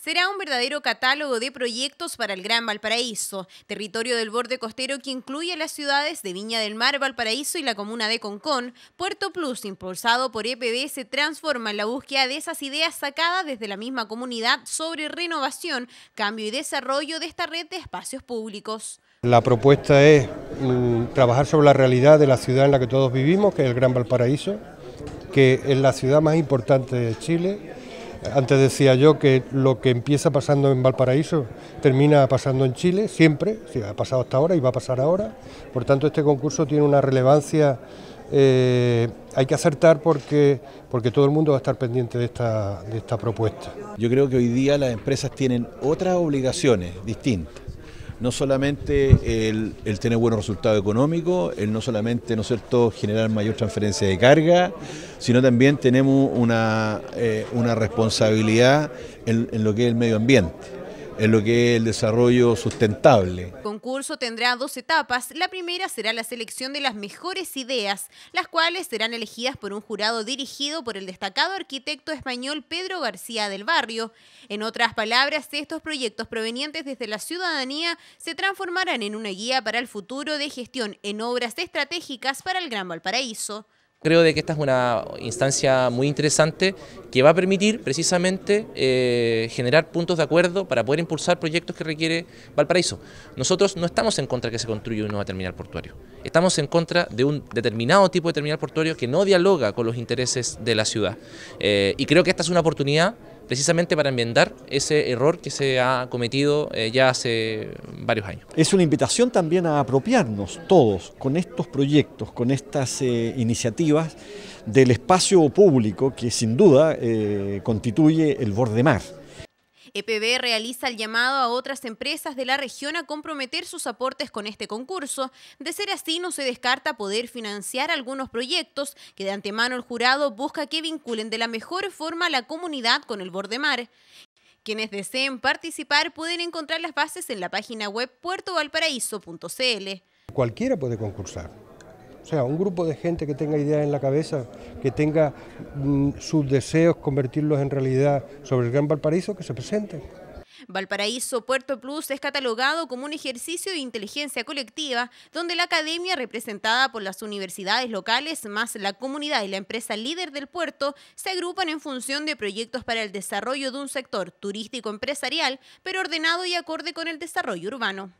Será un verdadero catálogo de proyectos para el Gran Valparaíso, territorio del borde costero que incluye las ciudades de Viña del Mar, Valparaíso y la comuna de Concón. Puerto Plus, impulsado por EPB, se transforma en la búsqueda de esas ideas sacadas desde la misma comunidad sobre renovación, cambio y desarrollo de esta red de espacios públicos. La propuesta es mm, trabajar sobre la realidad de la ciudad en la que todos vivimos, que es el Gran Valparaíso, que es la ciudad más importante de Chile, antes decía yo que lo que empieza pasando en Valparaíso termina pasando en Chile, siempre, ha pasado hasta ahora y va a pasar ahora. Por tanto, este concurso tiene una relevancia, eh, hay que acertar porque, porque todo el mundo va a estar pendiente de de esta propuesta. Yo creo que hoy día las empresas tienen otras obligaciones distintas no solamente el, tener buenos resultados económicos, el no solamente no cierto, generar mayor transferencia de carga, sino también tenemos una, eh, responsabilidad en, lo que es el medio ambiente en lo que es el desarrollo sustentable. El concurso tendrá dos etapas. La primera será la selección de las mejores ideas, las cuales serán elegidas por un jurado dirigido por el destacado arquitecto español Pedro García del Barrio. En otras palabras, estos proyectos provenientes desde la ciudadanía se transformarán en una guía para el futuro de gestión en obras estratégicas para el Gran Valparaíso. Creo de que esta es una instancia muy interesante que va a permitir precisamente eh, generar puntos de acuerdo para poder impulsar proyectos que requiere Valparaíso. Nosotros no estamos en contra de que se construya un nuevo terminal portuario. Estamos en contra de un determinado tipo de terminal portuario que no dialoga con los intereses de la ciudad. Eh, y creo que esta es una oportunidad precisamente para enmendar ese error que se ha cometido eh, ya hace varios años. Es una invitación también a apropiarnos todos con estos proyectos, con estas eh, iniciativas del espacio público que sin duda eh, constituye el borde mar. EPB realiza el llamado a otras empresas de la región a comprometer sus aportes con este concurso. De ser así, no se descarta poder financiar algunos proyectos que de antemano el jurado busca que vinculen de la mejor forma a la comunidad con el borde mar. Quienes deseen participar pueden encontrar las bases en la página web puertovalparaíso.cl. Cualquiera puede concursar. O sea, un grupo de gente que tenga ideas en la cabeza, que tenga mm, sus deseos, convertirlos en realidad sobre el Gran Valparaíso, que se presente. Valparaíso Puerto Plus es catalogado como un ejercicio de inteligencia colectiva donde la academia representada por las universidades locales más la comunidad y la empresa líder del puerto se agrupan en función de proyectos para el desarrollo de un sector turístico empresarial pero ordenado y acorde con el desarrollo urbano.